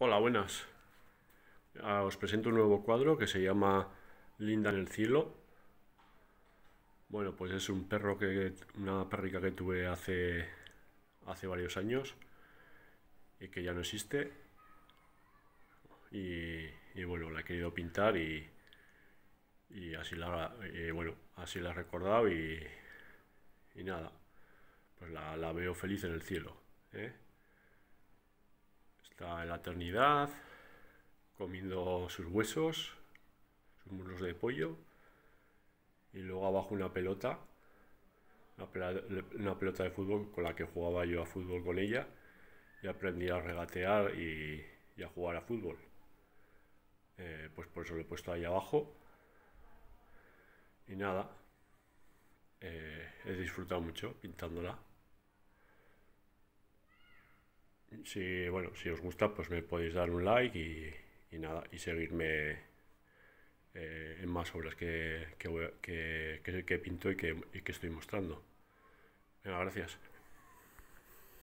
Hola, buenas. Ah, os presento un nuevo cuadro que se llama Linda en el cielo. Bueno, pues es un perro que una perrica que tuve hace hace varios años y que ya no existe. Y, bueno, la he querido pintar y, así la bueno, así la he recordado y, nada. Pues la, la veo feliz en el cielo, ¿eh? en la eternidad, comiendo sus huesos, sus muslos de pollo, y luego abajo una pelota, una pelota, de fútbol con la que jugaba yo a fútbol con ella, y aprendí a regatear y, a jugar a fútbol. Eh, pues por eso lo he puesto ahí abajo. Y nada, eh, he disfrutado mucho pintándola. si, bueno, si os gusta, pues me podéis dar un like y, nada, y seguirme eh, en más obras que, que, que, que pinto y que, y que estoy mostrando. gracias.